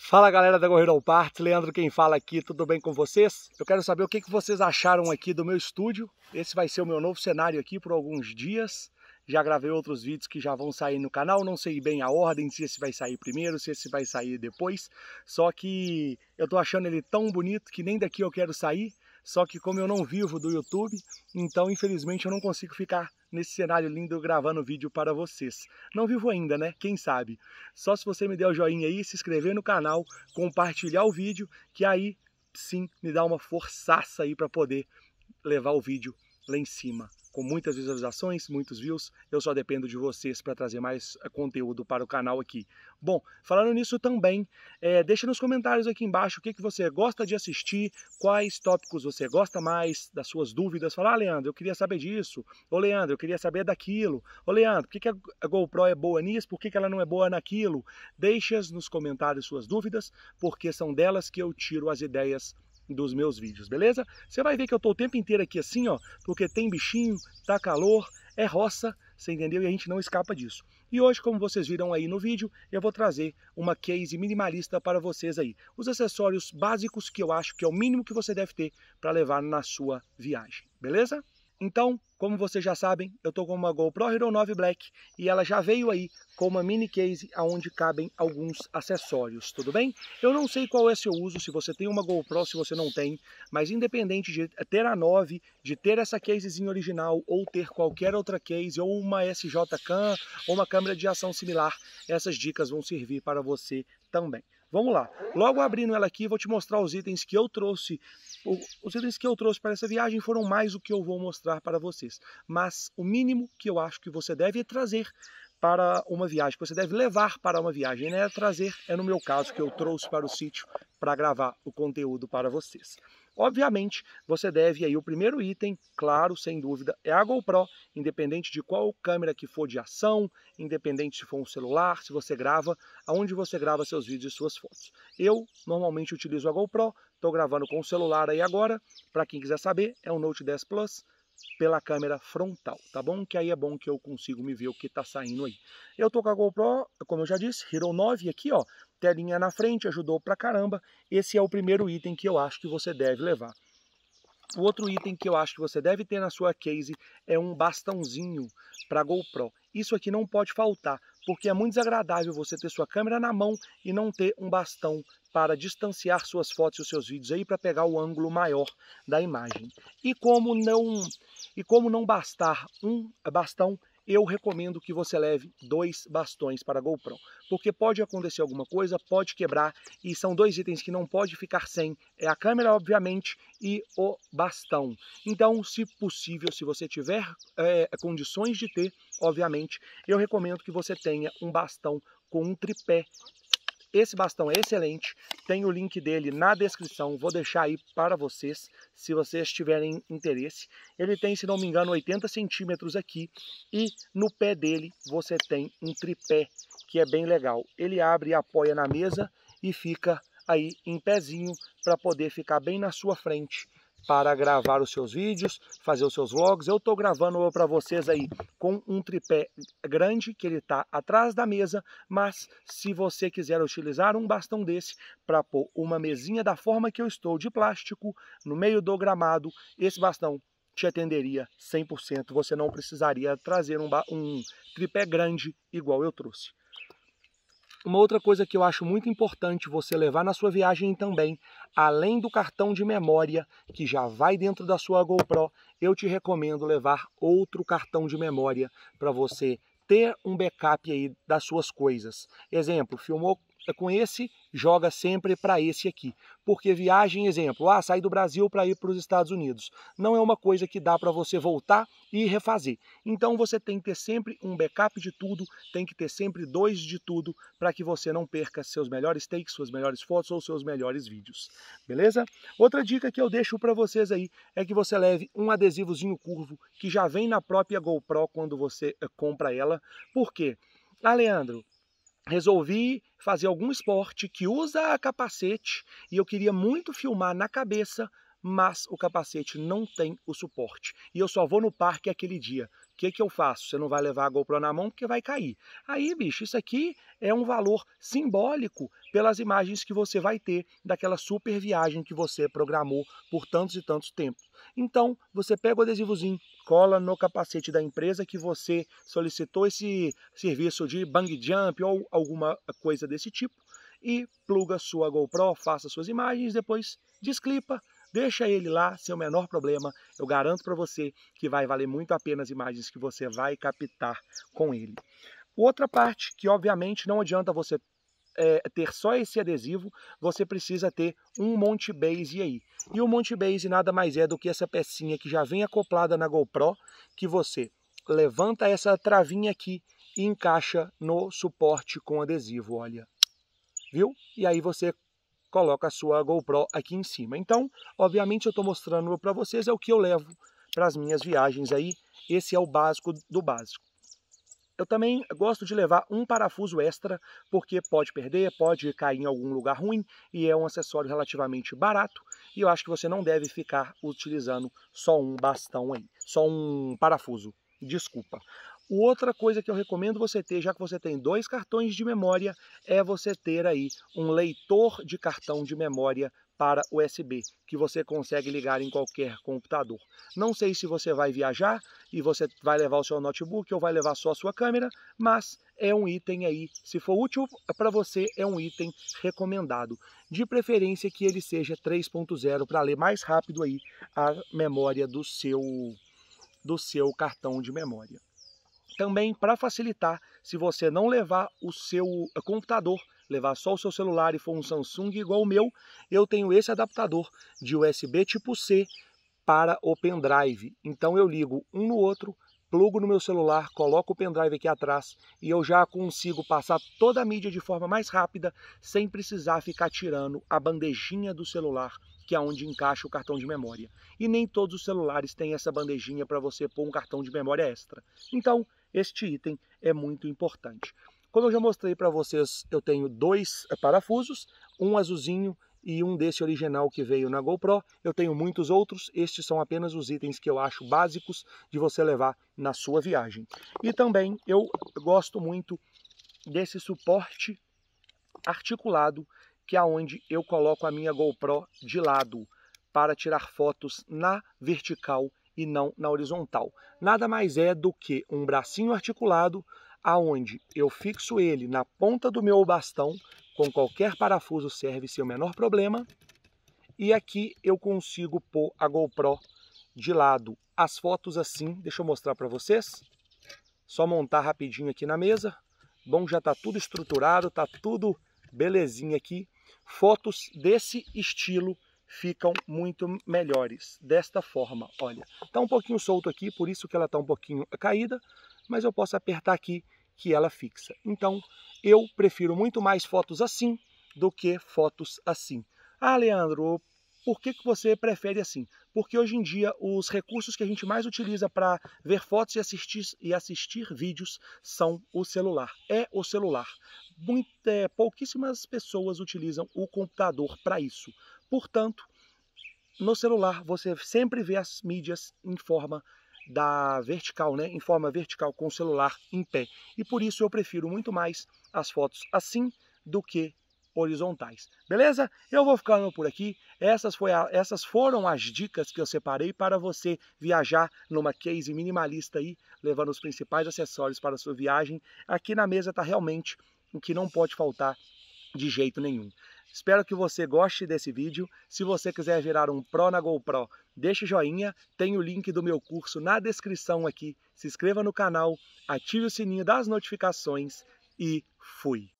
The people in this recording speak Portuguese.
Fala galera da ao Parto, Leandro quem fala aqui, tudo bem com vocês? Eu quero saber o que vocês acharam aqui do meu estúdio. Esse vai ser o meu novo cenário aqui por alguns dias. Já gravei outros vídeos que já vão sair no canal, não sei bem a ordem, se esse vai sair primeiro, se esse vai sair depois. Só que eu tô achando ele tão bonito que nem daqui eu quero sair. Só que como eu não vivo do YouTube, então infelizmente eu não consigo ficar nesse cenário lindo gravando vídeo para vocês. Não vivo ainda, né? Quem sabe? Só se você me der o joinha aí, se inscrever no canal, compartilhar o vídeo, que aí sim me dá uma forçaça aí para poder levar o vídeo lá em cima com muitas visualizações, muitos views. Eu só dependo de vocês para trazer mais eh, conteúdo para o canal aqui. Bom, falando nisso também, é, deixa nos comentários aqui embaixo o que, que você gosta de assistir, quais tópicos você gosta mais, das suas dúvidas. Fala, ah, Leandro, eu queria saber disso. Ô, Leandro, eu queria saber daquilo. Ô, Leandro, por que, que a GoPro é boa nisso? Por que, que ela não é boa naquilo? Deixa nos comentários suas dúvidas, porque são delas que eu tiro as ideias dos meus vídeos, beleza? Você vai ver que eu tô o tempo inteiro aqui assim, ó, porque tem bichinho, tá calor, é roça, você entendeu? E a gente não escapa disso. E hoje, como vocês viram aí no vídeo, eu vou trazer uma case minimalista para vocês aí. Os acessórios básicos que eu acho que é o mínimo que você deve ter para levar na sua viagem, beleza? Então, como vocês já sabem, eu estou com uma GoPro Hero 9 Black e ela já veio aí com uma mini case onde cabem alguns acessórios, tudo bem? Eu não sei qual é seu uso, se você tem uma GoPro, se você não tem, mas independente de ter a 9, de ter essa casezinha original ou ter qualquer outra case, ou uma SJ-CAM, ou uma câmera de ação similar, essas dicas vão servir para você também. Vamos lá. Logo abrindo ela aqui, vou te mostrar os itens que eu trouxe. Os itens que eu trouxe para essa viagem foram mais o que eu vou mostrar para vocês. Mas o mínimo que eu acho que você deve é trazer para uma viagem, que você deve levar para uma viagem, né? Trazer, é no meu caso, que eu trouxe para o sítio para gravar o conteúdo para vocês. Obviamente, você deve aí o primeiro item, claro, sem dúvida, é a GoPro, independente de qual câmera que for de ação, independente se for um celular, se você grava, aonde você grava seus vídeos e suas fotos. Eu normalmente utilizo a GoPro, estou gravando com o celular aí agora. Para quem quiser saber, é um Note 10 Plus pela câmera frontal, tá bom? Que aí é bom que eu consigo me ver o que tá saindo aí. Eu tô com a GoPro, como eu já disse, Hero 9 aqui, ó, telinha na frente, ajudou pra caramba. Esse é o primeiro item que eu acho que você deve levar. O outro item que eu acho que você deve ter na sua case é um bastãozinho para GoPro. Isso aqui não pode faltar porque é muito desagradável você ter sua câmera na mão e não ter um bastão para distanciar suas fotos e os seus vídeos aí para pegar o ângulo maior da imagem. E como não e como não bastar um bastão, eu recomendo que você leve dois bastões para a GoPro, porque pode acontecer alguma coisa, pode quebrar e são dois itens que não pode ficar sem, é a câmera obviamente e o bastão. Então, se possível, se você tiver é, condições de ter, obviamente, eu recomendo que você tenha um bastão com um tripé esse bastão é excelente, tem o link dele na descrição, vou deixar aí para vocês, se vocês tiverem interesse. Ele tem, se não me engano, 80 centímetros aqui e no pé dele você tem um tripé, que é bem legal. Ele abre e apoia na mesa e fica aí em pezinho para poder ficar bem na sua frente para gravar os seus vídeos, fazer os seus vlogs. Eu estou gravando para vocês aí com um tripé grande que ele está atrás da mesa, mas se você quiser utilizar um bastão desse para pôr uma mesinha da forma que eu estou, de plástico, no meio do gramado, esse bastão te atenderia 100%. Você não precisaria trazer um, um tripé grande igual eu trouxe. Uma outra coisa que eu acho muito importante você levar na sua viagem também, além do cartão de memória que já vai dentro da sua GoPro, eu te recomendo levar outro cartão de memória para você ter um backup aí das suas coisas. Exemplo, filmou Tá com esse, joga sempre para esse aqui. Porque viagem, exemplo, ah, sair do Brasil para ir para os Estados Unidos, não é uma coisa que dá para você voltar e refazer. Então você tem que ter sempre um backup de tudo, tem que ter sempre dois de tudo para que você não perca seus melhores takes, suas melhores fotos ou seus melhores vídeos. Beleza? Outra dica que eu deixo para vocês aí é que você leve um adesivozinho curvo que já vem na própria GoPro quando você eh, compra ela. Por quê? Ah, Leandro, resolvi fazer algum esporte que usa capacete e eu queria muito filmar na cabeça, mas o capacete não tem o suporte. E eu só vou no parque aquele dia que, que eu faço? Você não vai levar a GoPro na mão porque vai cair. Aí, bicho, isso aqui é um valor simbólico pelas imagens que você vai ter daquela super viagem que você programou por tantos e tantos tempos. Então, você pega o adesivozinho, cola no capacete da empresa que você solicitou esse serviço de bang jump ou alguma coisa desse tipo e pluga sua GoPro, faça suas imagens, depois desclipa, Deixa ele lá, seu menor problema. Eu garanto para você que vai valer muito a pena as imagens que você vai captar com ele. Outra parte que, obviamente, não adianta você é, ter só esse adesivo, você precisa ter um Monte Base aí. E o Monte Base nada mais é do que essa pecinha que já vem acoplada na GoPro, que você levanta essa travinha aqui e encaixa no suporte com adesivo, olha. Viu? E aí você coloca a sua GoPro aqui em cima. Então, obviamente eu estou mostrando para vocês é o que eu levo para as minhas viagens aí. Esse é o básico do básico. Eu também gosto de levar um parafuso extra, porque pode perder, pode cair em algum lugar ruim e é um acessório relativamente barato. E eu acho que você não deve ficar utilizando só um bastão aí, só um parafuso. Desculpa. Outra coisa que eu recomendo você ter, já que você tem dois cartões de memória, é você ter aí um leitor de cartão de memória para USB, que você consegue ligar em qualquer computador. Não sei se você vai viajar e você vai levar o seu notebook ou vai levar só a sua câmera, mas é um item aí, se for útil para você, é um item recomendado. De preferência que ele seja 3.0 para ler mais rápido aí a memória do seu do seu cartão de memória. Também para facilitar, se você não levar o seu eh, computador, levar só o seu celular e for um Samsung igual o meu, eu tenho esse adaptador de USB tipo C para o pendrive. Então eu ligo um no outro, plugo no meu celular, coloco o pendrive aqui atrás e eu já consigo passar toda a mídia de forma mais rápida, sem precisar ficar tirando a bandejinha do celular, que é onde encaixa o cartão de memória. E nem todos os celulares têm essa bandejinha para você pôr um cartão de memória extra. Então, este item é muito importante. Como eu já mostrei para vocês, eu tenho dois eh, parafusos, um azulzinho e um desse original que veio na GoPro. Eu tenho muitos outros, estes são apenas os itens que eu acho básicos de você levar na sua viagem. E também eu gosto muito desse suporte articulado, que é onde eu coloco a minha GoPro de lado para tirar fotos na vertical e não na horizontal. Nada mais é do que um bracinho articulado aonde eu fixo ele na ponta do meu bastão, com qualquer parafuso serve sem o menor problema, e aqui eu consigo pôr a GoPro de lado. As fotos assim, deixa eu mostrar para vocês. Só montar rapidinho aqui na mesa. Bom, já está tudo estruturado, está tudo belezinha aqui. Fotos desse estilo ficam muito melhores desta forma. Olha, está um pouquinho solto aqui, por isso que ela está um pouquinho caída, mas eu posso apertar aqui que ela fixa. Então, eu prefiro muito mais fotos assim do que fotos assim. Ah, Leandro, por que, que você prefere assim? Porque hoje em dia os recursos que a gente mais utiliza para ver fotos e assistir, e assistir vídeos são o celular. É o celular. Muito, é, pouquíssimas pessoas utilizam o computador para isso. Portanto, no celular você sempre vê as mídias em forma da vertical, né? em forma vertical com o celular em pé. E por isso eu prefiro muito mais as fotos assim do que horizontais. Beleza? Eu vou ficando por aqui. Essas, foi a, essas foram as dicas que eu separei para você viajar numa case minimalista aí, levando os principais acessórios para a sua viagem. Aqui na mesa está realmente o que não pode faltar de jeito nenhum. Espero que você goste desse vídeo. Se você quiser virar um pro na GoPro, deixe joinha. Tem o link do meu curso na descrição aqui. Se inscreva no canal, ative o sininho das notificações e fui!